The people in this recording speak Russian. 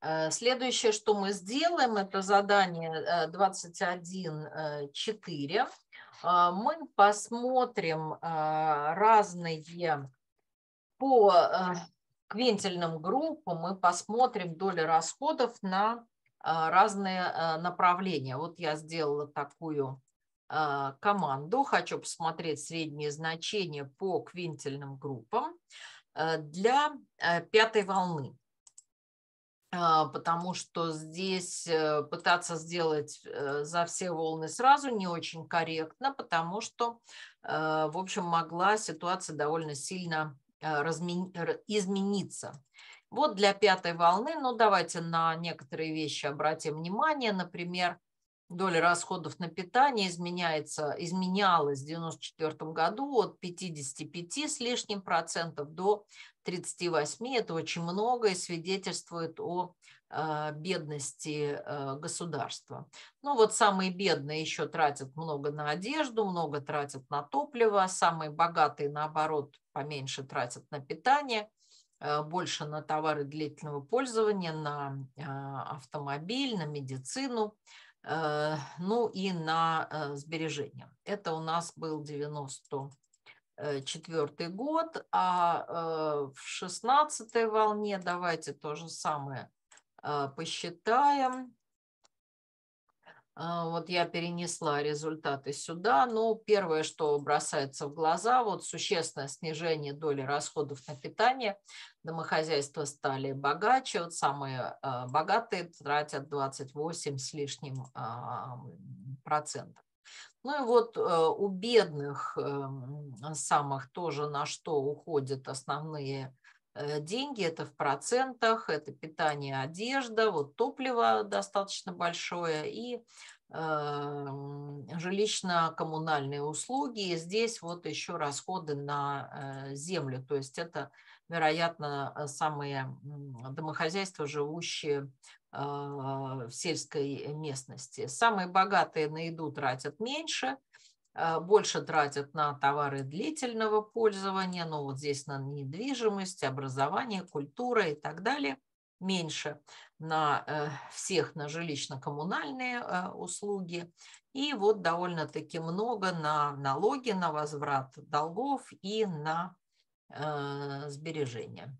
Э, следующее, что мы сделаем, это задание 21.4. Э, э, мы посмотрим разные по квинтельным группам, мы посмотрим доли расходов на разные направления. Вот я сделала такую команду. Хочу посмотреть средние значения по квинтельным группам для пятой волны. А, потому что здесь э, пытаться сделать э, за все волны сразу не очень корректно, потому что, э, в общем, могла ситуация довольно сильно измениться. Вот для пятой волны, ну давайте на некоторые вещи обратим внимание, например, доля расходов на питание изменяется, изменялась в 1994 году от 55 с лишним процентов до 38. Это очень много и свидетельствует о э, бедности э, государства. Ну вот самые бедные еще тратят много на одежду, много тратят на топливо, самые богатые, наоборот, поменьше тратят на питание а, больше на товары длительного пользования, на автомобиль, на медицину, Э, ну и на э, сбережения. Это у нас был 94 э, год, а в 16 волне давайте то же самое посчитаем. А, вот я перенесла результаты сюда. Ну, первое, что бросается в глаза, вот существенное снижение доли расходов на питание. Домохозяйства стали богаче. Вот самые а, богатые тратят 28 с лишним а, процентов. Ну и вот э, у бедных эм, самых тоже на что уходят основные Э, деньги, это в процентах, это питание, одежда, вот топливо достаточно большое и эм, жилищно-коммунальные услуги. И здесь вот еще расходы на э, землю, то есть это, вероятно, э, самые домохозяйства, живущие в сельской местности. Самые богатые на еду тратят меньше – Э, больше тратят на товары длительного пользования, но вот здесь на недвижимость, образование, культура и так далее, меньше на э, всех на жилищно-коммунальные э, услуги и вот довольно-таки много на налоги, на возврат долгов и на сбережения.